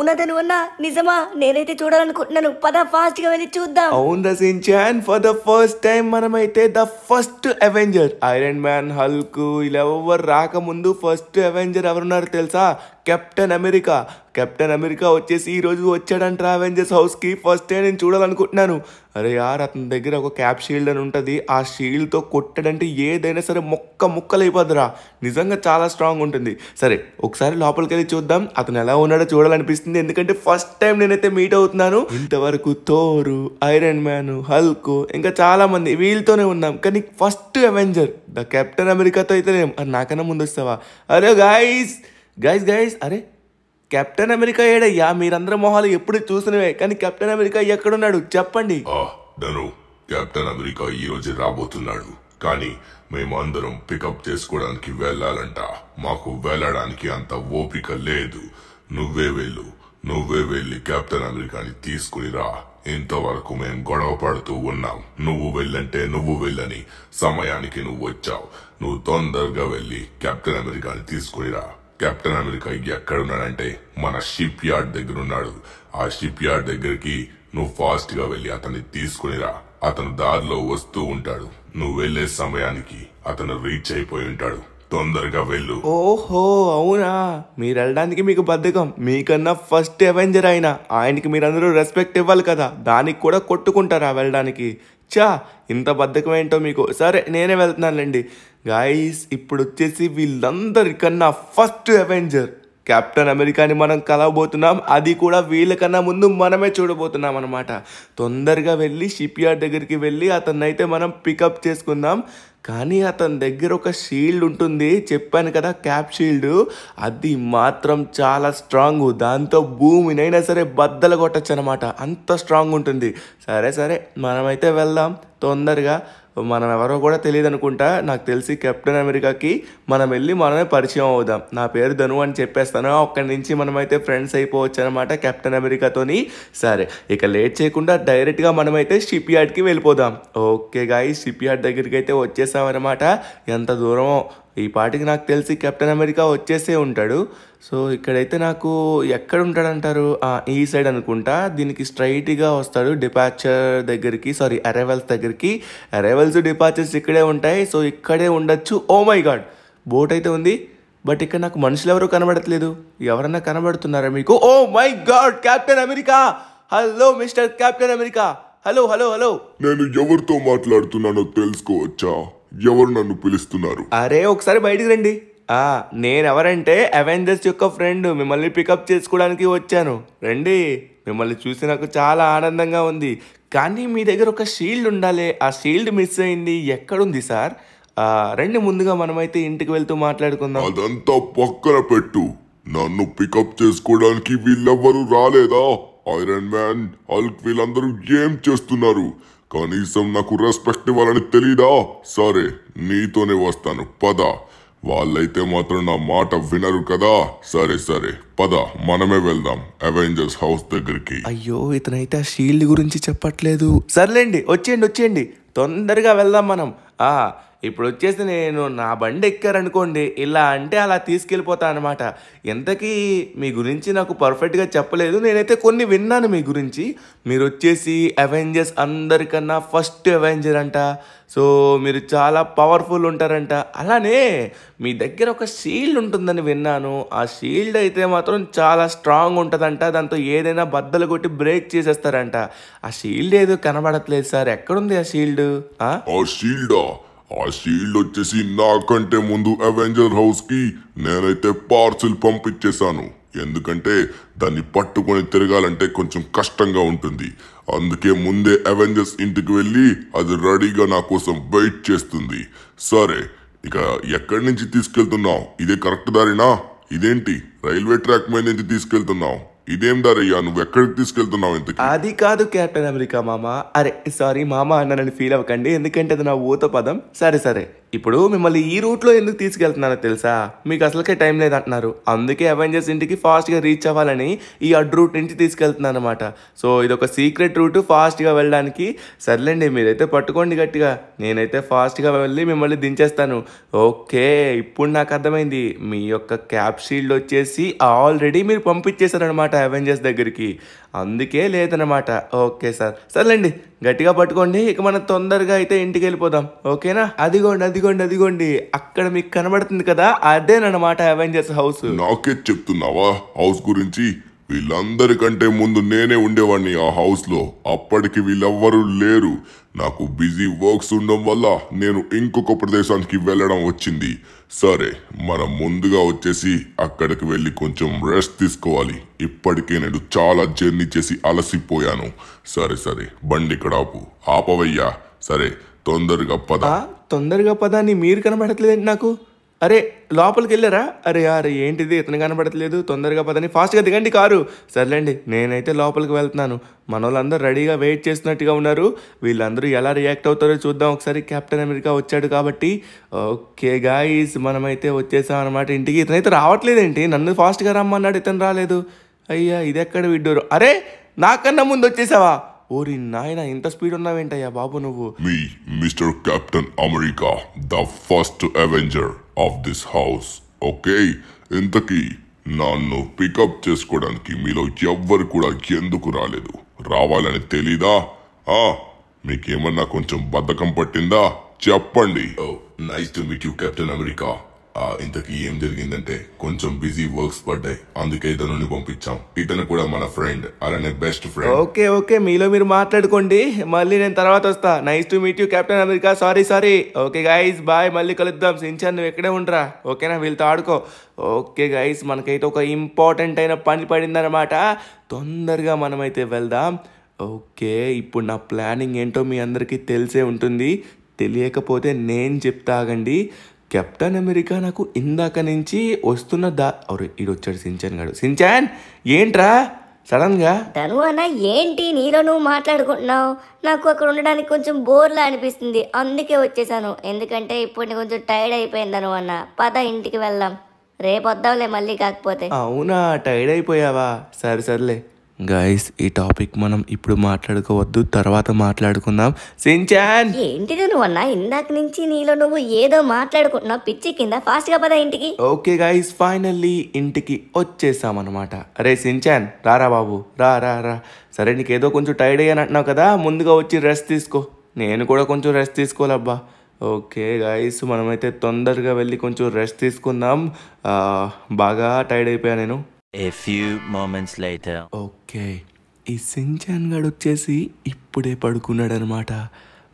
అవునా తను నిజమా నేనైతే చూడాలనుకుంటున్నాను పద ఫాస్ట్ గా వెళ్ళి చూద్దాం అవును రసించాన్ ఫర్ ద ఫస్ట్ టైం మనమైతే the first Avenger Iron Man Hulk ఇలా ఎవరు రాకముందు ఫస్ట్ అవెంజర్ ఎవరున్నారు తెలుసా కెప్టెన్ అమెరికా కెప్టెన్ అమెరికా వచ్చేసి ఈరోజు వచ్చాడంట అవెంజర్స్ హౌస్కి ఫస్ట్ డే నేను చూడాలనుకుంటున్నాను అరే యార్ అతని దగ్గర ఒక క్యాప్ షీల్డ్ అని ఉంటుంది ఆ షీల్డ్తో కొట్టడంటే ఏదైనా సరే మొక్క అయిపోద్దురా నిజంగా చాలా స్ట్రాంగ్ ఉంటుంది సరే ఒకసారి లోపలికి వెళ్ళి చూద్దాం అతను ఎలా ఉన్నాడో చూడాలనిపిస్తుంది ఎందుకంటే ఫస్ట్ టైం నేనైతే మీట్ అవుతున్నాను ఇంతవరకు థోరు ఐరన్ మ్యాన్ హల్క్ ఇంకా చాలామంది వీళ్ళతోనే ఉన్నాం కానీ ఫస్ట్ అవెంజర్ ద కెప్టెన్ అమెరికాతో అయితే నాకన్నా ముందు వస్తావా అరే గాయస్ గైస్ గైస్ అరే కెప్టెన్ అమెరికా ఏడయ్యా మీరందరి మొహాలు ఎప్పుడు చూసినవే కానీ కెప్టెన్ అమెరికా ఎక్కడున్నాడు చెప్పండి కెప్టెన్ అమెరికా ఈ రోజు రాబోతున్నాడు కానీ మేము అందరం పికప్ చేసుకోవడానికి వెళ్ళాలంట మాకు వెళ్ళడానికి అంత ఓపిక లేదు నువ్వే వెళ్ళు నువ్వే వెళ్ళి కెప్టెన్ అమెరికాని తీసుకుని రా ఇంతవరకు మేం గొడవ పడుతూ ఉన్నాం నువ్వు వెళ్ళంటే నువ్వు వెళ్ళని సమయానికి నువ్వు వచ్చావు నువ్వు తొందరగా వెళ్ళి కెప్టెన్ అమెరికాని తీసుకునిరా కెప్టెన్ అమెరికా ఎక్కడున్నాడంటే మన షిప్ యార్డ్ దగ్గర ఉన్నాడు ఆ షిప్ యార్డ్ దగ్గరికి నువ్వు ఫాస్ట్ గా వెళ్లి అతన్ని తీసుకునిరా అతను దారిలో వస్తూ ఉంటాడు నువ్వు వెళ్లే సమయానికి అతను రీచ్ అయిపోయి ఉంటాడు తొందరగా వెళ్ళు ఓహో అవునా మీరు వెళ్ళడానికి మీకు బద్దకం మీకన్నా ఫస్ట్ అవెంజర్ అయినా ఆయనకి మీరందరూ రెస్పెక్ట్ ఇవ్వాలి కదా దానికి కూడా కొట్టుకుంటారా వెళ్ళడానికి చా ఇంత బద్ధకం ఏంటో మీకు సరే నేనే వెళ్తున్నానులేండి గాయస్ ఇప్పుడు వచ్చేసి వీళ్ళందరికన్నా ఫస్ట్ అవెంజర్ కెప్టెన్ అమెరికాని మనం కలవబోతున్నాం అది కూడా వీళ్ళకన్నా ముందు మనమే చూడబోతున్నాం అనమాట తొందరగా వెళ్ళి షిప్ యార్డ్ దగ్గరికి వెళ్ళి అతన్ని మనం పికప్ చేసుకుందాం కానీ అతని దగ్గర ఒక షీల్డ్ ఉంటుంది చెప్పాను కదా క్యాప్ షీల్డ్ అది మాత్రం చాలా స్ట్రాంగ్ దాంతో భూమినైనా సరే బద్దలు కొట్టచ్చు అనమాట అంత స్ట్రాంగ్ ఉంటుంది సరే సరే మనమైతే వెళ్దాం తొందరగా మనం ఎవరో కూడా తెలియదు అనుకుంటా నాకు తెలిసి కెప్టెన్ అమెరికాకి మనం వెళ్ళి మనమే పరిచయం అవుదాం నా పేరు ధను అని చెప్పేస్తాను అక్కడి నుంచి మనమైతే ఫ్రెండ్స్ అయిపోవచ్చు అనమాట కెప్టెన్ అమెరికాతోని సరే ఇక లేట్ చేయకుండా డైరెక్ట్గా మనమైతే షిప్ యార్డ్కి వెళ్ళిపోదాం ఓకే గాయ షిప్ యార్డ్ దగ్గరికి అయితే వచ్చేసామన్నమాట ఎంత దూరమో ఈ పాటికి నాకు తెలిసి కెప్టెన్ అమెరికా వచ్చేసే ఉంటాడు సో ఇక్కడైతే నాకు ఎక్కడ ఉంటాడంటారు ఈ సైడ్ అనుకుంటా దీనికి స్ట్రైట్గా వస్తాడు డిపార్చర్ దగ్గరికి సారీ అరైవల్స్ దగ్గరికి అరైవల్స్ డిపార్చర్స్ ఇక్కడే ఉంటాయి సో ఇక్కడే ఉండొచ్చు ఓ మై గాడ్ బోట్ అయితే ఉంది బట్ ఇక్కడ నాకు మనుషులు ఎవరు కనబడట్లేదు ఎవరన్నా కనబడుతున్నారా మీకు oh my God Captain America hello mister Captain America hello hello hello నేను ఎవరితో మాట్లాడుతున్నానో తెలుసుకోవచ్చా ఎవరు నన్ను పిలుస్తున్నారు అరే ఒకసారి బయటికి రండి ఆ నేనెవరంటే అవెంజర్స్ యొక్క ఫ్రెండ్ మిమ్మల్ని పికప్ చేసుకోవడానికి వచ్చాను రండి మిమ్మల్ని చూసి నాకు చాలా ఆనందంగా ఉంది కానీ మీ దగ్గర ఒక షీల్డ్ ఉండాలి ఆ షీల్డ్ మిస్ అయింది ఎక్కడుంది సార్ రండి ముందుగా మనమైతే ఇంటికి వెళ్తూ మాట్లాడుకుందాం అదంతా పక్కన పెట్టు నన్ను పికప్ చేసుకోవడానికి వీళ్ళెవ్వరూ రాలేదా ఐరన్ మ్యాన్ హల్క్ వీళ్ళందరూ ఏం చేస్తున్నారు కనీసం నాకు రెస్పెక్ట్ ఇవ్వాలని తెలీదా సరే నీతోనే వస్తాను పద వాళ్ళైతే మాత్రం నా మాట వినరు కదా సరే సరే పద మనమే వెళ్దాం అవెంజర్స్ హౌస్ దగ్గరికి అయ్యో ఇతనైతే ఆ షీల్డ్ గురించి చెప్పట్లేదు సర్లేండి వచ్చేయండి వచ్చేయండి తొందరగా వెళ్దాం మనం ఆ ఇప్పుడు వచ్చేసి నేను నా బండి ఎక్కారనుకోండి ఇలా అంటే అలా తీసుకెళ్ళిపోతాను అనమాట ఎంతకీ మీ గురించి నాకు పర్ఫెక్ట్గా చెప్పలేదు నేనైతే కొన్ని విన్నాను మీ గురించి మీరు వచ్చేసి అవెంజర్స్ అందరికన్నా ఫస్ట్ అవెంజర్ అంట సో మీరు చాలా పవర్ఫుల్ ఉంటారంట అలానే మీ దగ్గర ఒక షీల్డ్ ఉంటుందని విన్నాను ఆ షీల్డ్ అయితే మాత్రం చాలా స్ట్రాంగ్ ఉంటుందంట దాంతో ఏదైనా బద్దలు కొట్టి బ్రేక్ చేసేస్తారంట ఆ షీల్డ్ ఏదో కనబడట్లేదు సార్ ఎక్కడుంది ఆ షీల్డ్ ఆ షీల్డా ఆ షీల్డ్ వచ్చేసి నాకంటే ముందు అవెంజర్ హౌస్కి నేనైతే పార్సిల్ పంపించేశాను ఎందుకంటే దాన్ని పట్టుకొని తిరగాలంటే కొంచెం కష్టంగా ఉంటుంది అందుకే ముందే అవెంజర్స్ ఇంటికి వెళ్ళి అది రెడీగా నా కోసం వెయిట్ చేస్తుంది సరే ఇక ఎక్కడి నుంచి తీసుకెళ్తున్నావు ఇదే కరెక్ట్ దారినా ఇదేంటి రైల్వే ట్రాక్ మీద నుంచి తీసుకెళ్తున్నావు ఇదేం దారయ్యా నువ్వు ఎక్కడికి తీసుకెళ్తున్నావు ఇంత అది కాదు క్యాప్టెన్ అమెరికా మామ అరే సారీ మామ అన్న నన్ను ఫీల్ అవ్వకండి ఎందుకంటే అది నా ఊత పదం సరే సరే ఇప్పుడు మిమ్మల్ని ఈ రూట్లో ఎందుకు తీసుకెళ్తున్నానో తెలుసా మీకు అసలుకే టైం లేదంటున్నారు అందుకే అవెంజర్స్ ఇంటికి ఫాస్ట్గా రీచ్ అవ్వాలని ఈ అడ్ రూట్ నుంచి తీసుకెళ్తున్నాను అనమాట సో ఇది ఒక సీక్రెట్ రూట్ ఫాస్ట్గా వెళ్ళడానికి సర్లేండి మీరైతే పట్టుకోండి గట్టిగా నేనైతే ఫాస్ట్గా వెళ్ళి మిమ్మల్ని దించేస్తాను ఓకే ఇప్పుడు నాకు అర్థమైంది మీ యొక్క క్యాప్ షీల్డ్ వచ్చేసి ఆల్రెడీ మీరు పంపించేశారనమాట అవెంజర్స్ దగ్గరికి అందుకే లేదనమాట ఓకే సార్ సర్లేండి గట్టిగా పట్టుకోండి ఇక మనం తొందరగా అయితే ఇంటికి వెళ్ళిపోదాం ఓకేనా అదిగోండి అదిగోండి అదిగోండి అక్కడ మీకు కనబడుతుంది కదా అదేనమాట అవెంజర్స్ హౌస్ నాకే చెప్తున్నావా హౌస్ గురించి వీళ్ళందరికంటే ముందు నేనే ఉండేవాడిని ఆ హౌస్లో అప్పటికి వీళ్ళెవ్వరూ లేరు నాకు బిజీ వర్క్స్ ఉండడం వల్ల నేను ఇంకొక ప్రదేశానికి వెళ్ళడం వచ్చింది సరే మనం ముందుగా వచ్చేసి అక్కడికి వెళ్ళి కొంచెం రెస్ట్ తీసుకోవాలి ఇప్పటికే నేను చాలా జర్నీ చేసి అలసిపోయాను సరే సరే బండి ఇక్కడ ఆపు ఆపవయ్యా సరే తొందరగా పద తొందరగా పదా అని మీరు కనబడట్లేదండి నాకు అరే లోపలికి వెళ్ళారా అరే అరే ఏంటిది ఇతను కనబడట్లేదు తొందరగా పదని ఫాస్ట్గా దిగండి కారు సర్లేండి నేనైతే లోపలికి వెళ్తున్నాను మన వాళ్ళందరూ రెడీగా వెయిట్ చేస్తున్నట్టుగా ఉన్నారు వీళ్ళందరూ ఎలా రియాక్ట్ అవుతారో చూద్దాం ఒకసారి కెప్టెన్ అమెరికా వచ్చాడు కాబట్టి ఓకే గాయస్ మనమైతే వచ్చేసాం అనమాట ఇంటికి ఇతనైతే రావట్లేదేంటి నన్ను ఫాస్ట్గా రమ్మన్నాడు ఇతను రాలేదు అయ్యా ఇది ఎక్కడ విడ్డూరు అరే నాకన్నా ముందు వచ్చేసావా ఓరి నాయన ఇంత స్పీడ్ ఉన్నావేంటయ్యా బాబు నువ్వు మీ mister Captain America the first Avenger of this house okay ఇంతకీ నన్ను పికప్ చేసుకోవడానికి మీలో ఎవ్వరు కూడా ఎందుకు రాలేదు రావాలని తెలీదా ఆ మీకేమన్నా కొంచెం బద్ధకం పట్టిందా చెప్పండి nice to meet you Captain America ఇంతకీ ఏం జరిగిందంటే కొంచెం బిజీ వర్క్స్ పడ్డాయి అందుకే ఇతను పంపించాం ఇతను కూడా మన ఫ్రెండ్ అలానే బెస్ట్ ఫ్రెండ్ ఓకే ఓకే మీలో మీరు మాట్లాడుకోండి మళ్ళీ నేను తర్వాత వస్తా nice to meet you Captain America sorry sorry okay guys bye మళ్ళీ కలుద్దాం సించాన్ నువ్వు ఎక్కడే ఉండరా ఓకేనా వీళ్ళతో ఆడుకో ఓకే గైస్ మనకైతే ఒక ఇంపార్టెంట్ అయిన పని పడిందనమాట తొందరగా మనమైతే వెళ్దాం ఓకే ఇప్పుడు నా ప్లానింగ్ ఏంటో మీ అందరికీ తెలిసే ఉంటుంది తెలియకపోతే నేను చెప్తాగండి కెప్టెన్ అమెరికా నాకు ఇందాక నుంచి వస్తున్న దా అవరు ఈడు వచ్చాడు సించాన్ గాడు సించాన్ ఏంట్రా సడన్గా తను అన్న ఏంటి నీలో నువ్వు మాట్లాడుకుంటున్నావు నాకు అక్కడ ఉండడానికి కొంచెం బోర్లా అనిపిస్తుంది అందుకే వచ్చేసాను ఎందుకంటే ఇప్పుడు కొంచెం టైర్డ్ అయిపోయింది తను అన్న పద ఇంటికి వెళ్దాం రేపు వద్దాంలే మళ్ళీ కాకపోతే అవునా టైర్డ్ అయిపోయావా సరే సర్లే గాయస్ ఈ టాపిక్ మనం ఇప్పుడు మాట్లాడుకోవద్దు తర్వాత మాట్లాడుకుందాం సించాన్ ఏంటి నువ్వు అన్న ఇందాక నుంచి నీలో నువ్వు ఏదో మాట్లాడుకుంటున్నావు పిచ్చి కింద ఫాస్ట్ గా పద ఇంటికి ఓకే గాయస్ ఫైనల్లీ ఇంటికి వచ్చేసాం అనమాట అరే సించాన్ రారా బాబు రా రా రా సరే నీకు ఏదో కొంచెం టైర్డ్ అయ్యాను అంటున్నావు కదా ముందుగా వచ్చి రెస్ట్ తీసుకో నేను కూడా కొంచెం రెస్ట్ తీసుకోవాలబ్బా ఓకే గాయస్ మనమైతే తొందరగా వెళ్ళి కొంచెం రెస్ట్ తీసుకుందాం బాగా టైర్డ్ అయిపోయా నేను A few moments later. Okay ఈ సించాన్ గాడు వచ్చేసి ఇప్పుడే పడుకున్నాడు అనమాట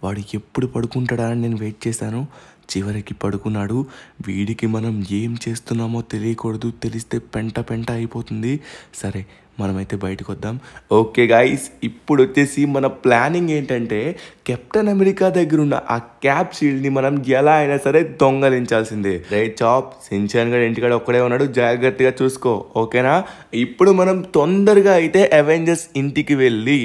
వాడు ఎప్పుడు పడుకుంటాడా అని నేను వెయిట్ చేశాను చివరికి పడుకున్నాడు వీడికి మనం ఏం చేస్తున్నామో తెలియకూడదు తెలిస్తే పెంట పెంట అయిపోతుంది సరే మనమైతే బయటకు వద్దాం ఓకే గాయస్ ఇప్పుడు వచ్చేసి మన ప్లానింగ్ ఏంటంటే కెప్టెన్ అమెరికా దగ్గర ఉన్న ఆ క్యాప్ షీల్డ్ని మనం ఎలా అయినా సరే దొంగలించాల్సిందే రైట్ చాప్ సించాన్ గడ్ ఇంటికాడ ఒక్కడే ఉన్నాడు జాగ్రత్తగా చూసుకో ఓకేనా ఇప్పుడు మనం తొందరగా అయితే అవెంజర్స్ ఇంటికి వెళ్ళి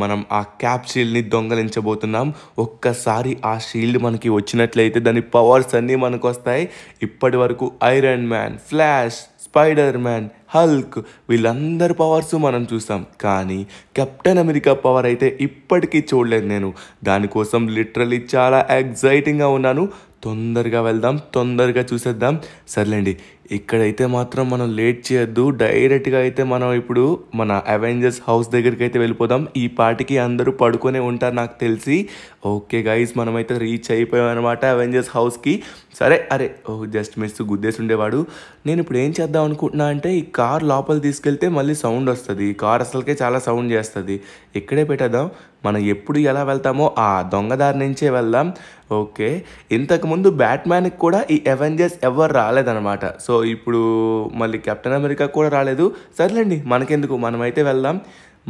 మనం ఆ క్యాప్ షీల్డ్ని దొంగలించబోతున్నాం ఒక్కసారి ఆ షీల్డ్ మనకి వచ్చినట్లయితే దాని పవర్స్ అన్నీ మనకు వస్తాయి ఇప్పటి వరకు Iron Man Flash Spider Man Hulk వీళ్ళందరి పవర్స్ మనం చూసాం కానీ కెప్టెన్ అమెరికా పవర్ అయితే ఇప్పటికీ చూడలేదు నేను దానికోసం లిటరలీ చాలా ఎగ్జైటింగ్గా ఉన్నాను తొందరగా వెళ్దాం తొందరగా చూసేద్దాం సర్లేండి ఇక్కడైతే మాత్రం మనం లేట్ చేయొద్దు డైరెక్ట్గా అయితే మనం ఇప్పుడు మన అవెంజర్స్ హౌస్ దగ్గరికి అయితే వెళ్ళిపోదాం ఈ పాటికి అందరూ పడుకునే ఉంటారు నాకు తెలిసి ఓకే గైజ్ మనమైతే రీచ్ అయిపోయాం అనమాట అవెంజర్స్ హౌస్కి సరే అరే ఓ జస్ట్ మిస్ గుద్దేసి ఉండేవాడు నేను ఇప్పుడు ఏం చేద్దాం అనుకుంటున్నా అంటే ఈ కార్ లోపల తీసుకెళ్తే మళ్ళీ సౌండ్ వస్తుంది ఈ కార్ అసలుకే చాలా సౌండ్ చేస్తుంది ఇక్కడే పెట్టేద్దాం మనం ఎప్పుడు ఎలా వెళ్తామో ఆ దొంగదారి నుంచే వెళ్దాం ఓకే ఇంతకుముందు బ్యాట్మ్యాన్కి కూడా ఈ అవెంజర్స్ ఎవరు రాలేదనమాట సో ఇప్పుడు మళ్ళీ కెప్టెన్ అమెరికా కూడా రాలేదు సర్లేండి మనకెందుకు మనమైతే వెళ్దాం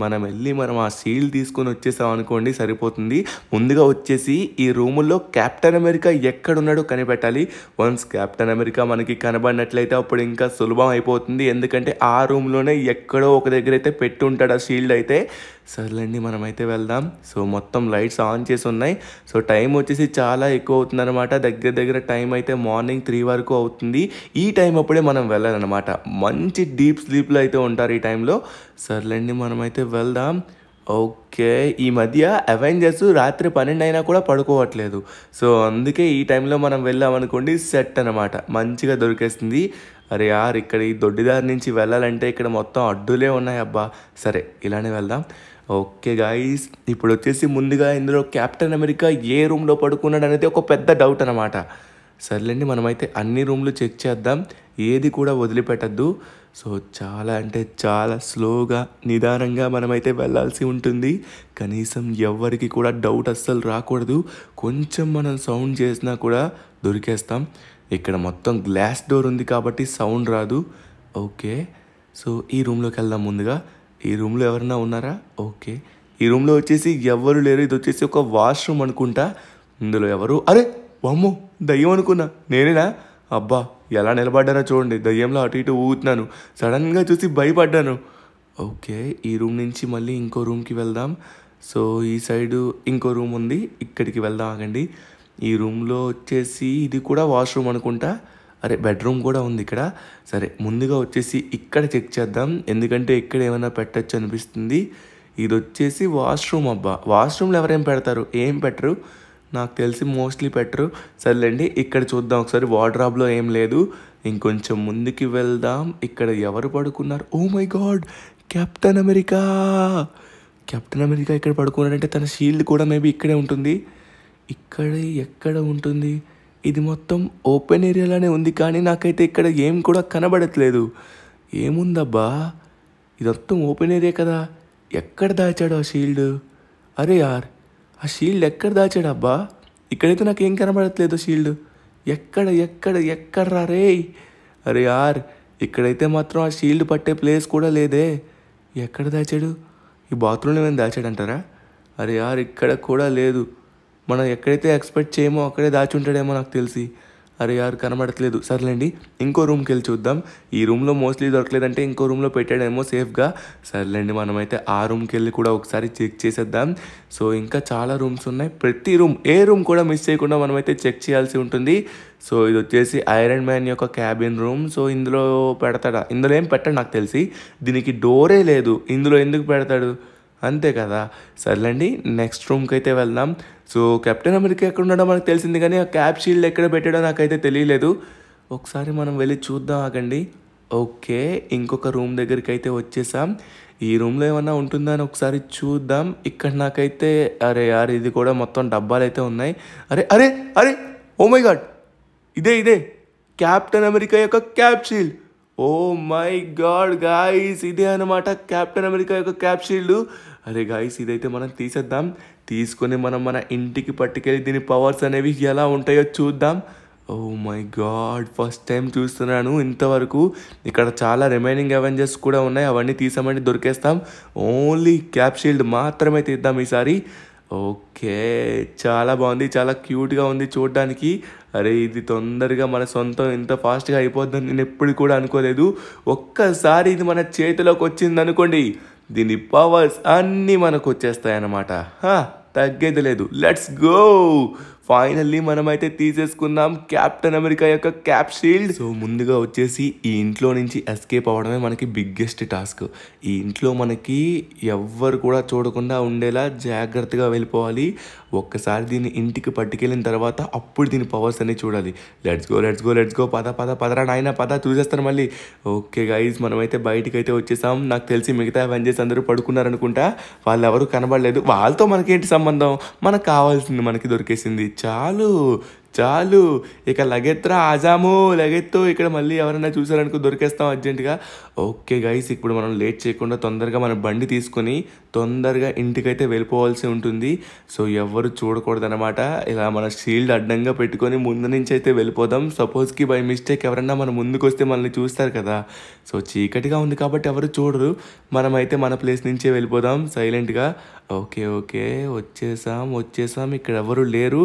మనం వెళ్ళి మనం ఆ సీల్ తీసుకొని వచ్చేసాం అనుకోండి సరిపోతుంది ముందుగా వచ్చేసి ఈ రూముల్లో క్యాప్టెన్ అమెరికా ఎక్కడున్నాడో కనిపెట్టాలి వన్స్ క్యాప్టెన్ అమెరికా మనకి కనబడినట్లయితే అప్పుడు ఇంకా సులభం అయిపోతుంది ఎందుకంటే ఆ రూమ్లోనే ఎక్కడో ఒక దగ్గర అయితే పెట్టి ఉంటాడు ఆ షీల్డ్ అయితే సర్లేండి మనమైతే వెళ్దాం సో మొత్తం లైట్స్ ఆన్ చేసి ఉన్నాయి సో టైం వచ్చేసి చాలా ఎక్కువ అవుతుంది అనమాట దగ్గర దగ్గర టైం అయితే మార్నింగ్ త్రీ వరకు అవుతుంది ఈ టైం అప్పుడే మనం వెళ్ళాలన్నమాట మంచి డీప్ స్లీప్లో అయితే ఉంటారు ఈ టైంలో సర్లేండి మనమైతే వెళ్దాం ఓకే ఈ మధ్య అవెంజర్స్ రాత్రి పన్నెండు అయినా కూడా పడుకోవట్లేదు సో అందుకే ఈ టైంలో మనం వెళ్ళామనుకోండి సెట్ అనమాట మంచిగా దొరికేస్తుంది అరే యార్ ఇక్కడ ఈ దొడ్డిదారి నుంచి వెళ్ళాలంటే ఇక్కడ మొత్తం అడ్డులే ఉన్నాయి అబ్బా సరే ఇలానే వెళ్దాం ఓకే గాయస్ ఇప్పుడు వచ్చేసి ముందుగా ఇందులో క్యాప్టెన్ అమెరికా ఏ రూమ్లో పడుకున్నాడు అనేది ఒక పెద్ద డౌట్ అనమాట సర్లేండి మనమైతే అన్ని రూమ్లు చెక్ చేద్దాం ఏది కూడా వదిలిపెట్టద్దు సో చాలా అంటే చాలా స్లోగా నిదానంగా మనమైతే వెళ్ళాల్సి ఉంటుంది కనీసం ఎవరికి కూడా డౌట్ అస్సలు రాకూడదు కొంచెం మనం సౌండ్ చేసినా కూడా దొరికేస్తాం ఇక్కడ మొత్తం గ్లాస్ డోర్ ఉంది కాబట్టి సౌండ్ రాదు ఓకే సో ఈ రూమ్లోకి వెళ్దాం ముందుగా ఈ రూమ్లో ఎవరైనా ఉన్నారా ఓకే ఈ రూమ్లో వచ్చేసి ఎవరు లేరు ఇది వచ్చేసి ఒక వాష్రూమ్ అనుకుంటా ఇందులో ఎవరు అరే వమ్ము దయ్యం అనుకున్నా నేనేనా అబ్బా ఎలా నిలబడ్డానో చూడండి దయ్యంలో అటు ఇటు ఊగుతున్నాను సడన్గా చూసి భయపడ్డాను ఓకే ఈ రూమ్ నుంచి మళ్ళీ ఇంకో రూమ్కి వెళ్దాం సో ఈ సైడు ఇంకో రూమ్ ఉంది ఇక్కడికి వెళ్దాం ఆగండి ఈ రూమ్లో వచ్చేసి ఇది కూడా వాష్రూమ్ అనుకుంటా అరే బెడ్రూమ్ కూడా ఉంది ఇక్కడ సరే ముందుగా వచ్చేసి ఇక్కడ చెక్ చేద్దాం ఎందుకంటే ఇక్కడ ఏమైనా పెట్టచ్చు అనిపిస్తుంది ఇది వచ్చేసి వాష్రూమ్ అబ్బా వాష్రూమ్లో ఎవరేం పెడతారు ఏం పెట్టరు నాకు తెలిసి మోస్ట్లీ పెట్టరు సర్లేండి ఇక్కడ చూద్దాం ఒకసారి వార్డ్రాబ్లో ఏం లేదు ఇంకొంచెం ముందుకి వెళ్దాం ఇక్కడ ఎవరు పడుకున్నారు oh my God Captain America Captain America ఇక్కడ పడుకున్నాడంటే తన షీల్డ్ కూడా మేబీ ఇక్కడే ఉంటుంది ఇక్కడ ఎక్కడ ఉంటుంది ఇది మొత్తం ఓపెన్ ఏరియాలోనే ఉంది కానీ నాకైతే ఇక్కడ ఏం కూడా కనబడట్లేదు ఏముందబ్బా ఇది మొత్తం ఓపెన్ ఏరియా కదా ఎక్కడ దాచాడు ఆ షీల్డ్ అరే యార్ ఆ షీల్డ్ ఎక్కడ దాచాడబ్బా ఇక్కడైతే నాకు ఏం కనబడట్లేదు షీల్డ్ ఎక్కడ ఎక్కడ ఎక్కడ రే అరే యార్ ఇక్కడైతే మాత్రం ఆ షీల్డ్ పట్టే ప్లేస్ కూడా లేదే ఎక్కడ దాచాడు ఈ బాత్రూంలో ఏమైనా దాచాడంటారా అరే యార్ ఇక్కడ కూడా లేదు మనం ఎక్కడైతే ఎక్స్పెక్ట్ చేయమో అక్కడే దాచి ఉంటాడేమో నాకు తెలిసి అరే యారు కనబడట్లేదు సర్లేండి ఇంకో రూమ్కి వెళ్ళి చూద్దాం ఈ రూమ్లో మోస్ట్లీ దొరకలేదంటే ఇంకో రూమ్లో పెట్టాడేమో సేఫ్గా సర్లేండి మనమైతే ఆ రూమ్కి వెళ్ళి కూడా ఒకసారి చెక్ చేసేద్దాం సో ఇంకా చాలా రూమ్స్ ఉన్నాయి ప్రతి రూమ్ ఏ రూమ్ కూడా మిస్ చేయకుండా మనమైతే చెక్ చేయాల్సి ఉంటుంది సో ఇది వచ్చేసి ఐరన్ మ్యాన్ యొక్క క్యాబిన్ రూమ్ సో ఇందులో పెడతాడా ఇందులో ఏం పెట్టాడు నాకు తెలిసి దీనికి డోరే లేదు ఇందులో ఎందుకు పెడతాడు అంతే కదా సర్లేండి నెక్స్ట్ రూమ్కి అయితే వెళ్దాం సో కెప్టెన్ అమెరికా ఎక్కడ ఉన్నాడో మనకు తెలిసింది కానీ ఆ క్యాప్ షీల్డ్ ఎక్కడ పెట్టాడో నాకైతే తెలియలేదు ఒకసారి మనం వెళ్ళి చూద్దాం ఆగండి ఓకే ఇంకొక రూమ్ దగ్గరికి అయితే వచ్చేసాం ఈ రూమ్లో ఏమన్నా ఉంటుందా అని ఒకసారి చూద్దాం ఇక్కడ నాకైతే అరే అరే ఇది కూడా మొత్తం డబ్బాలు అయితే ఉన్నాయి అరే అరే అరే ఓ మై గాడ్ ఇదే ఇదే క్యాప్టెన్ అమెరికా యొక్క cap shield oh my God guys ఇదే అనమాట క్యాప్టెన్ అమెరికా యొక్క క్యాప్ షీల్డ్ అరే గాయస్ ఇదైతే మనం తీసేద్దాం తీసుకొని మనం మన ఇంటికి పట్టుకెళ్ళి దీని పవర్స్ అనేవి ఎలా ఉంటాయో చూద్దాం oh my God first time చూస్తున్నాను ఇంతవరకు ఇక్కడ చాలా రిమైనింగ్ అవెంజర్స్ కూడా ఉన్నాయి అవన్నీ తీసామంటే దొరికేస్తాం ఓన్లీ క్యాప్షీల్డ్ మాత్రమే తీద్దాం ఈసారి ఓకే చాలా బాగుంది చాలా క్యూట్గా ఉంది చూడడానికి అరే ఇది తొందరగా మన సొంతం ఇంత ఫాస్ట్గా అయిపోద్దని నేను ఎప్పుడు కూడా అనుకోలేదు ఒక్కసారి ఇది మన చేతిలోకి వచ్చింది అనుకోండి దీని పవర్స్ అన్నీ మనకు వచ్చేస్తాయన్నమాట తగ్గేది లేదు లెట్స్ గో ఫైనల్లీ మనమైతే తీసేసుకున్నాం క్యాప్టెన్ అమెరికా యొక్క క్యాప్ షీల్డ్ సో ముందుగా వచ్చేసి ఈ ఇంట్లో నుంచి ఎస్కేప్ అవ్వడమే మనకి బిగ్గెస్ట్ టాస్క్ ఈ ఇంట్లో మనకి ఎవ్వరు కూడా చూడకుండా ఉండేలా జాగ్రత్తగా వెళ్ళిపోవాలి ఒక్కసారి దీన్ని ఇంటికి పట్టుకెళ్ళిన తర్వాత అప్పుడు దీని పవర్స్ అన్నీ చూడాలి let's go let's go let's go పద పద పదరా నాయన పద చూసేస్తాను మళ్ళీ ఓకే గైజ్ మనమైతే బయటికి అయితే వచ్చేసాం నాకు తెలిసి మిగతా అవెంజర్స్ అందరూ పడుకున్నారనుకుంటా వాళ్ళు ఎవరు కనబడలేదు వాళ్ళతో మనకేంటి సంబంధం మనకు కావాల్సింది మనకి దొరికేసింది చాలు చాలు ఇక లగెత్తరా ఆజాము లగెత్తు ఇక్కడ మళ్ళీ ఎవరైనా చూసారనుకో దొరికేస్తాం అర్జెంటుగా ఓకే గైస్ ఇప్పుడు మనం లేట్ చేయకుండా తొందరగా మన బండి తీసుకొని తొందరగా ఇంటికైతే వెళ్ళిపోవాల్సి ఉంటుంది సో ఎవరు చూడకూడదనమాట ఇలా మన షీల్డ్ అడ్డంగా పెట్టుకొని ముందు నుంచి అయితే వెళ్ళిపోదాం సపోజ్కి బై మిస్టేక్ ఎవరన్నా మన ముందుకు వస్తే మనల్ని చూస్తారు కదా సో చీకటిగా ఉంది కాబట్టి ఎవరు చూడరు మనమైతే మన ప్లేస్ నుంచే వెళ్ళిపోదాం సైలెంట్గా ఓకే ఓకే వచ్చేసాం వచ్చేసాం ఇక్కడ ఎవరు లేరు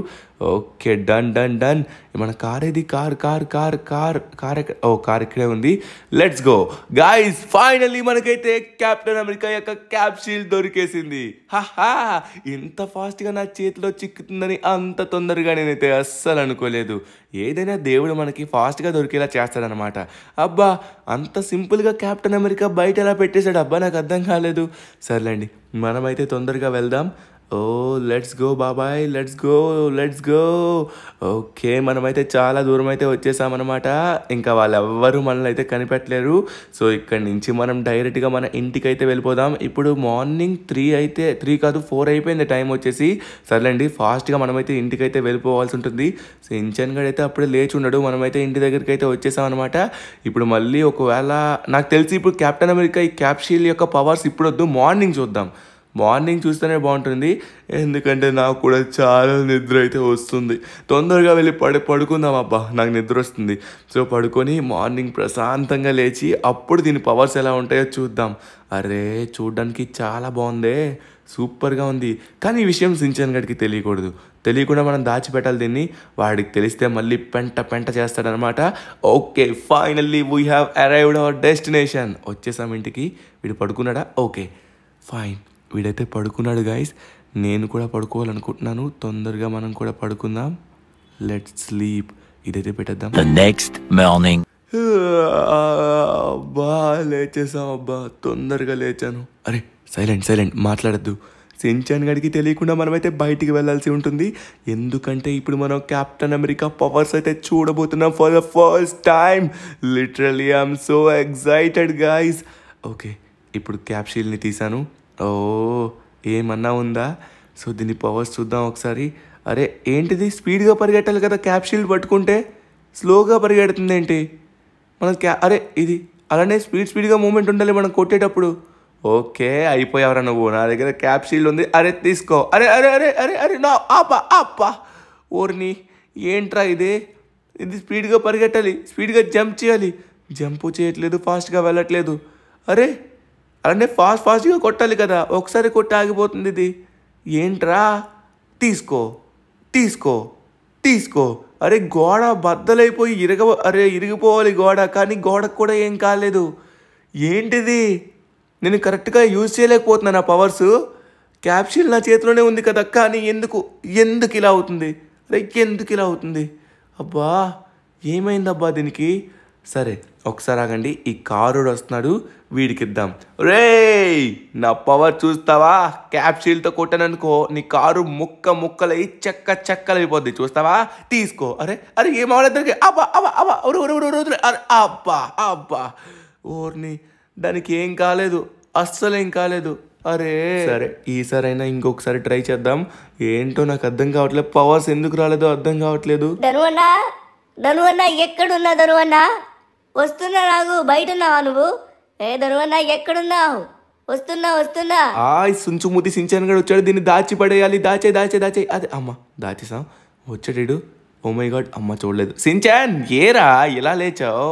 ఓకే డన్ డన్ డన్ మన కార్ ఏది car car car car car ఎక్కడ ఓ కార్ ఇక్కడే ఉంది లెట్స్ గో గాయస్ ఫైనల్లీ మనకైతే క్యాప్టెన్ అమెరికా యొక్క క్యాప్షీల్ దొరికేసింది హాహా ఇంత ఫాస్ట్గా నా చేతిలో చిక్కుతుందని అంత తొందరగా నేనైతే అస్సలు అనుకోలేదు ఏదైనా దేవుడు మనకి ఫాస్ట్గా దొరికేలా చేస్తాడనమాట అబ్బా అంత సింపుల్గా క్యాప్టెన్ అమెరికా బయట ఎలా పెట్టేశాడు అబ్బా నాకు అర్థం కాలేదు సర్లేండి మనమైతే తొందరగా వెళ్దాం ఓ లెట్స్ గో బాబాయ్ let's go let's go okay మనమైతే చాలా దూరం అయితే వచ్చేసామన్నమాట ఇంకా వాళ్ళు ఎవ్వరూ మనల్ని అయితే కనిపెట్టలేరు సో ఇక్కడ నుంచి మనం డైరెక్ట్గా మన ఇంటికి అయితే వెళ్ళిపోదాం ఇప్పుడు మార్నింగ్ త్రీ అయితే త్రీ కాదు ఫోర్ అయిపోయింది టైం వచ్చేసి సర్లేండి ఫాస్ట్గా మనమైతే ఇంటికి అయితే వెళ్ళిపోవాల్సి ఉంటుంది సో ఇంచన్ గడ్ అయితే అప్పుడే లేచి ఉండడు మనమైతే ఇంటి దగ్గరికి అయితే వచ్చేసామన్నమాట ఇప్పుడు మళ్ళీ ఒకవేళ నాకు తెలిసి ఇప్పుడు కెప్టెన్ అమెరికా ఈ క్యాప్షీల్ యొక్క పవర్స్ ఇప్పుడు వద్దు మార్నింగ్ చూద్దాం మార్నింగ్ చూస్తేనే బాగుంటుంది ఎందుకంటే నాకు కూడా చాలా నిద్ర అయితే వస్తుంది తొందరగా వెళ్ళి పడి పడుకుందాం అబ్బా నాకు నిద్ర వస్తుంది సో పడుకొని మార్నింగ్ ప్రశాంతంగా లేచి అప్పుడు దీని పవర్స్ ఎలా ఉంటాయో చూద్దాం అరే చూడడానికి చాలా బాగుందే సూపర్గా ఉంది కానీ ఈ విషయం సించన్ గడికి తెలియకూడదు తెలియకుండా మనం దాచిపెట్టాలి దీన్ని వాడికి తెలిస్తే మళ్ళీ పెంట పెంట చేస్తాడనమాట okay finally we have arrived our destination వచ్చేసాం ఇంటికి వీడు పడుకున్నాడా ఓకే ఫైన్ వీడైతే పడుకున్నాడు గాయస్ నేను కూడా పడుకోవాలనుకుంటున్నాను తొందరగా మనం కూడా పడుకుందాం లెట్ స్లీప్ ఇదైతే పెట్టేద్దాం నెక్స్ట్ మార్నింగ్ అబ్బా లేచేసాం అబ్బా తొందరగా లేచాను అరే సైలెంట్ సైలెంట్ మాట్లాడద్దు సెంచాన్ గడికి తెలియకుండా మనమైతే బయటికి వెళ్ళాల్సి ఉంటుంది ఎందుకంటే ఇప్పుడు మనం క్యాప్టెన్ అమెరికా పవర్స్ అయితే చూడబోతున్నాం for the first time literally I'm so excited guys okay ఇప్పుడు క్యాప్షీల్ని తీశాను ఓ ఏమన్నా ఉందా సో దీన్ని పవర్స్ చూద్దాం ఒకసారి అరే ఏంటిది స్పీడ్గా పరిగెట్టాలి కదా క్యాప్షిల్ పట్టుకుంటే స్లోగా పరిగెడుతుంది ఏంటి మన క్యా అరే ఇది అలానే స్పీడ్ స్పీడ్గా మూమెంట్ ఉండాలి మనం కొట్టేటప్పుడు ఓకే అయిపోయావరా నువ్వు నా దగ్గర క్యాప్షిల్ ఉంది అరే తీసుకో అరే అరే అరే అరే అరే నా ఆపా ఆపా ఓర్ని ఏంట్రా ఇది ఇది స్పీడ్గా పరిగెట్టాలి స్పీడ్గా జంప్ చేయాలి జంపు చేయట్లేదు ఫాస్ట్గా వెళ్ళట్లేదు అరే అలానే ఫాస్ట్ ఫాస్ట్గా కొట్టాలి కదా ఒకసారి కొట్టి ఆగిపోతుంది ఇది ఏంట్రా తీసుకో తీసుకో తీసుకో అరే గోడ బద్దలైపోయి ఇరగ అరే ఇరిగిపోవాలి గోడ కానీ గోడకు కూడా ఏం కాలేదు ఏంటిది నేను కరెక్ట్గా యూజ్ చేయలేకపోతున్నాను ఆ పవర్స్ క్యాప్షన్ నా చేతిలోనే ఉంది కదా కానీ ఎందుకు ఎందుకు ఇలా అవుతుంది అరే ఎందుకు ఇలా అవుతుంది అబ్బా ఏమైందబ్బా దీనికి సరే ఒకసారి ఆగండి ఈ కారుడు వస్తున్నాడు వీడికిద్దాం రే నా పవర్ చూస్తావా క్యాప్షీల్తో కొట్టాననుకో నీ కారు ముక్క ముక్కలై చెక్క చెక్కలైపోద్ది చూస్తావా తీసుకో అరే అరే దగ్గర అబ్బా అబ్బా అబ్బా అరే అబ్బా అబ్బా ఓర్ని దానికి ఏం కాలేదు అస్సలు ఏం కాలేదు అరే సరే ఈసారైనా ఇంకొకసారి ట్రై చేద్దాం ఏంటో నాకు అర్థం కావట్లేదు పవర్స్ ఎందుకు రాలేదో అర్థం కావట్లేదు ధనువన్నా ధనువన్నా ఎక్కడున్నా ధనువన్నా వస్తున్నా నాకు బయట ఉన్నావా నువ్వు ఏ నా ఎక్కడున్నావు వస్తున్నా వస్తున్నా ఆయ్ సుంచు ముతి సించాన్ గడు వచ్చాడు దీన్ని దాచి పడేయాలి దాచే దాచే దాచే అదే అమ్మ దాచేసాం వచ్చాడు ఓ మై గాడ్ అమ్మ చూడలేదు సించాన్ ఏరా ఎలా లేచావు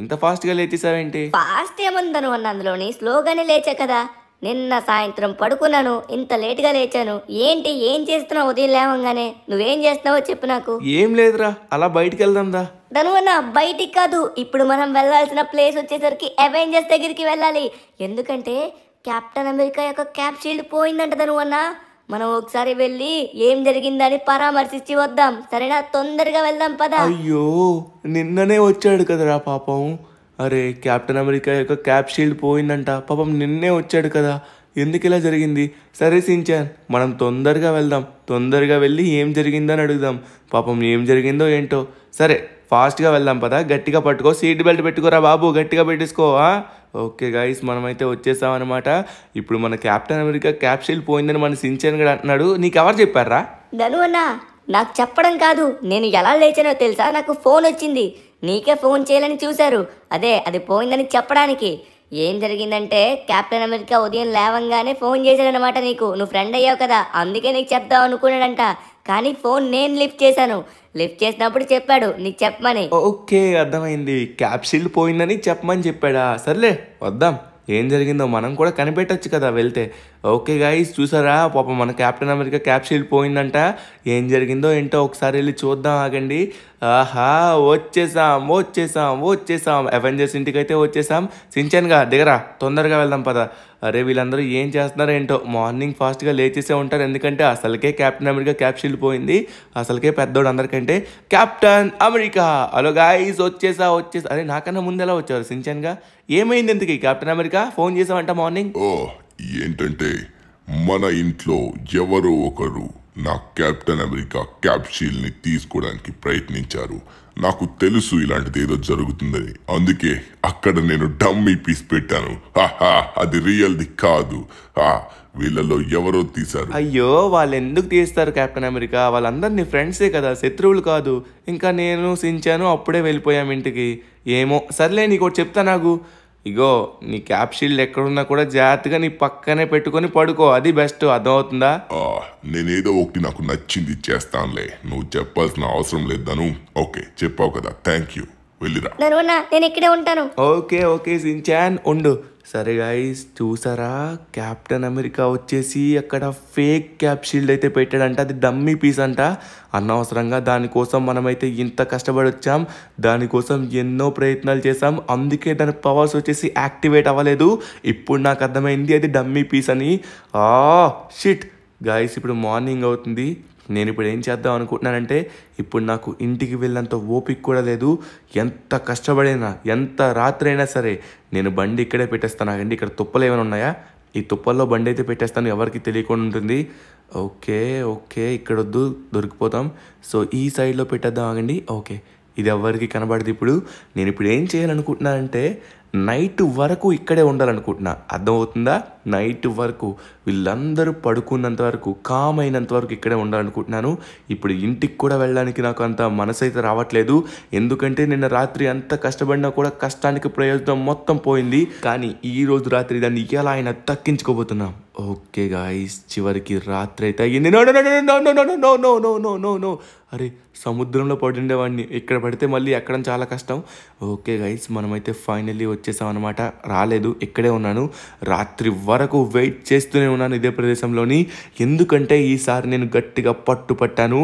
ఎంత ఫాస్ట్గా లేచేసావేంటి ఫాస్ట్ ఏముందను అన్న అందులోని స్లోగానే లేచా కదా నిన్న సాయంత్రం పడుకున్నాను ఇంత లేటుగా లేచాను ఏంటి ఏం చేస్తున్నావు ఉదయం లేవంగానే నువ్వేం చేస్తున్నావో చెప్పు నాకు ఏం లేదురా అలా బయటికి వెళ్దాందా ధనువన్న బయటికి కాదు ఇప్పుడు మనం వెళ్ళాల్సిన ప్లేస్ వచ్చేసరికి అవెంజర్స్ దగ్గరికి వెళ్ళాలి ఎందుకంటే కెప్టెన్ అమెరికా యొక్క క్యాప్ షీల్డ్ పోయిందంట ధనువన్న మనం ఒకసారి వెళ్ళి ఏం జరిగిందని పరామర్శించి వద్దాం సరేనా తొందరగా వెళ్దాం పద అయ్యో నిన్ననే వచ్చాడు కదరా పాపం అరే క్యాప్టెన్ అమెరికా యొక్క క్యాప్ షీల్డ్ పోయిందంట పాపం నిన్నే వచ్చాడు కదా ఎందుకు ఇలా జరిగింది సరే సించాన్ మనం తొందరగా వెళ్దాం తొందరగా వెళ్ళి ఏం జరిగిందని అడుగుదాం పాపం ఏం జరిగిందో ఏంటో సరే ఫాస్ట్గా వెళ్దాం పదా గట్టిగా పట్టుకో సీట్ బెల్ట్ పెట్టుకోరా బాబు గట్టిగా పెట్టేసుకో ఓకే గాయస్ మనమైతే వచ్చేసామన్నమాట ఇప్పుడు మన క్యాప్టెన్ అమెరికా క్యాప్షీల్ పోయిందని మన సించాన్ గడు అంటున్నాడు నీకు ఎవరు చెప్పారా నాకు చెప్పడం కాదు నేను ఎలా లేచానో తెలుసా నాకు ఫోన్ వచ్చింది నీకే ఫోన్ చేయాలని చూశారు అదే అది పోయిందని చెప్పడానికి ఏం జరిగిందంటే కెప్టెన్ అమెరికా ఉదయం లేవంగానే ఫోన్ చేశాడనమాట నీకు నువ్వు ఫ్రెండ్ అయ్యావు కదా అందుకే నీకు చెప్దాం అనుకున్నాడంట కానీ ఫోన్ నేను లిఫ్ట్ చేశాను లిఫ్ట్ చేసినప్పుడు చెప్పాడు నీకు చెప్పమని ఓకే అర్థమైంది క్యాప్సిల్ పోయిందని చెప్పమని చెప్పాడా సర్లే వద్దాం ఏం జరిగిందో మనం కూడా కనిపెట్టచ్చు కదా వెళ్తే ఓకే గాయస్ చూసారా పాపం మన క్యాప్టెన్ అమెరికా క్యాప్షీల్ పోయిందంట ఏం జరిగిందో ఏంటో ఒకసారి వెళ్ళి చూద్దాం ఆగండి ఆహా వచ్చేసాం వచ్చేసాం వచ్చేసాం అవెంజర్స్ ఇంటికైతే వచ్చేసాం సించన్గా దిగరా తొందరగా వెళ్దాం పద అరే వీళ్ళందరూ ఏం చేస్తున్నారో ఏంటో మార్నింగ్ ఫాస్ట్గా లేచేసే ఉంటారు ఎందుకంటే అసలుకే కెప్టెన్ అమెరికా క్యాప్షీల్ పోయింది అసలుకే పెద్దోడు అందరికంటే కెప్టెన్ అమెరికా హలో గాయస్ వచ్చేసా వచ్చేసా అరే నాకన్నా ముందు ఎలా వచ్చారు సించన్గా ఏమైంది ఎందుకు కెప్టెన్ అమెరికా ఫోన్ చేసామంట మార్నింగ్ ఏంటంటే మన ఇంట్లో ఎవరో ఒకరు నా కెప్టెన్ అమెరికా క్యాప్షీల్ని తీసుకోవడానికి ప్రయత్నించారు నాకు తెలుసు ఇలాంటిది ఏదో జరుగుతుందని అందుకే అక్కడ నేను డమ్మీ పీస్ పెట్టాను అది రియల్ది కాదు వీళ్ళలో ఎవరో తీశారు అయ్యో వాళ్ళు ఎందుకు తీస్తారు కెప్టెన్ అమెరికా వాళ్ళందరినీ ఫ్రెండ్సే కదా శత్రువులు కాదు ఇంకా నేను సించాను అప్పుడే వెళ్ళిపోయాం ఇంటికి ఏమో సర్లే నీకు చెప్తా నాకు ఇగో నీ క్యాప్ షీల్డ్ ఎక్కడున్నా కూడా జాగ్రత్తగా నీ పక్కనే పెట్టుకొని పడుకో అది బెస్ట్ అర్థమవుతుందా నేనేదో ఒకటి నాకు నచ్చింది చేస్తానులే నువ్వు చెప్పాల్సిన అవసరం లేదను ఓకే చెప్పావు కదా థ్యాంక్ యూ వెళ్ళిరా నేను ఇక్కడే ఉంటాను ఓకే ఓకే సిన్ ఉండు సరే గాయస్ చూసారా క్యాప్టెన్ అమెరికా వచ్చేసి అక్కడ ఫేక్ క్యాప్ షీల్డ్ అయితే పెట్టాడంట అది డమ్మీ పీస్ అంట అనవసరంగా దానికోసం మనమైతే ఇంత కష్టపడి వచ్చాం దానికోసం ఎన్నో ప్రయత్నాలు చేసాం అందుకే దాని పవర్స్ వచ్చేసి యాక్టివేట్ అవ్వలేదు ఇప్పుడు నాకు అర్థమైంది అది డమ్మీ పీస్ అని ఆ షిట్ గాయస్ ఇప్పుడు మార్నింగ్ అవుతుంది నేను ఇప్పుడు ఏం చేద్దాం అనుకుంటున్నానంటే ఇప్పుడు నాకు ఇంటికి వెళ్ళేంత ఓపిక కూడా లేదు ఎంత కష్టపడైనా ఎంత రాత్రైనా సరే నేను బండి ఇక్కడే పెట్టేస్తాను అండి ఇక్కడ తుప్పలు ఏమైనా ఉన్నాయా ఈ తుప్పల్లో బండి అయితే పెట్టేస్తాను ఎవరికి తెలియకుండా ఉంటుంది ఓకే ఓకే ఇక్కడ వద్దు దొరికిపోతాం సో ఈ సైడ్లో పెట్టేద్దాం ఆగండి ఓకే ఇది ఎవరికి కనబడదు ఇప్పుడు నేను ఇప్పుడు ఏం చేయాలనుకుంటున్నా అంటే నైట్ వరకు ఇక్కడే ఉండాలనుకుంటున్నా అర్థమవుతుందా నైట్ వరకు వీళ్ళందరూ పడుకున్నంత వరకు కామ్ అయినంత వరకు ఇక్కడే ఉండాలనుకుంటున్నాను ఇప్పుడు ఇంటికి కూడా వెళ్ళడానికి నాకు అంత మనసు అయితే రావట్లేదు ఎందుకంటే నిన్న రాత్రి అంత కష్టపడినా కూడా కష్టానికి ప్రయోజనం మొత్తం పోయింది కానీ ఈ రోజు రాత్రి దాన్ని ఎలా అయినా తక్కించుకోబోతున్నాం ఓకే గాయస్ చివరికి రాత్రి అయితే అయ్యింది no no no no no no no no no no no అరే సముద్రంలో పడి ఉండేవాడిని ఇక్కడ పడితే మళ్ళీ ఎక్కడం చాలా కష్టం ఓకే గైస్ మనమైతే ఫైనల్లీ వచ్చేసామన్నమాట రాలేదు ఇక్కడే ఉన్నాను రాత్రి వరకు వెయిట్ చేస్తూనే ఉన్నాను ఇదే ప్రదేశంలోని ఎందుకంటే ఈసారి నేను గట్టిగా పట్టుపట్టాను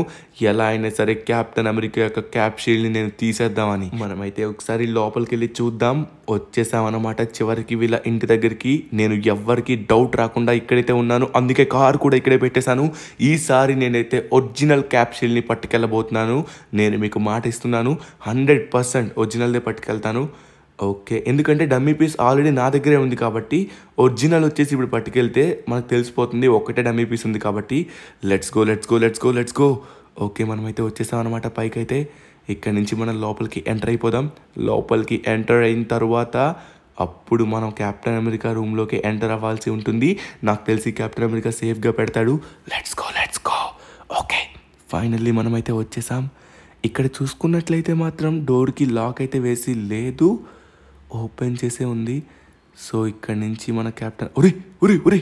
ఎలా అయినా సరే క్యాప్టెన్ అమెరికా యొక్క క్యాప్షీల్ని నేను తీసేద్దామని మనమైతే ఒకసారి లోపలికి వెళ్ళి చూద్దాం వచ్చేసామన్నమాట చివరికి వీళ్ళ ఇంటి దగ్గరికి నేను ఎవ్వరికి డౌట్ రాకుండా ఇక్కడైతే ఉన్నాను అందుకే కార్ కూడా ఇక్కడే పెట్టేశాను ఈసారి నేనైతే ఒరిజినల్ క్యాప్షీల్ని పట్టుకెళ్ళబోతున్నాను నేను మీకు మాట ఇస్తున్నాను హండ్రెడ్ పర్సెంట్ ఒరిజినల్దే పట్టుకెళ్తాను ఓకే ఎందుకంటే డమ్మీ పీస్ ఆల్రెడీ నా దగ్గరే ఉంది కాబట్టి ఒరిజినల్ వచ్చేసి ఇప్పుడు పట్టుకెళ్తే మనకు తెలిసిపోతుంది ఒకటే డమ్మీ పీస్ ఉంది కాబట్టి let's go let's go let's go let's go okay మనమైతే వచ్చేసాం అనమాట పైకి అయితే ఇక్కడ నుంచి మనం లోపలికి ఎంటర్ అయిపోదాం లోపలికి ఎంటర్ అయిన తర్వాత అప్పుడు మనం క్యాప్టెన్ అమెరికా రూమ్లోకి ఎంటర్ అవ్వాల్సి ఉంటుంది నాకు తెలిసి క్యాప్టెన్ అమెరికా సేఫ్గా పెడతాడు let's go let's go okay finally మనమైతే వచ్చేసాం ఇక్కడ చూసుకున్నట్లయితే మాత్రం డోర్కి లాక్ అయితే వేసి లేదు ఓపెన్ చేసే ఉంది సో ఇక్కడ నుంచి మన క్యాప్టెన్ ఉరి ఉరి ఉరి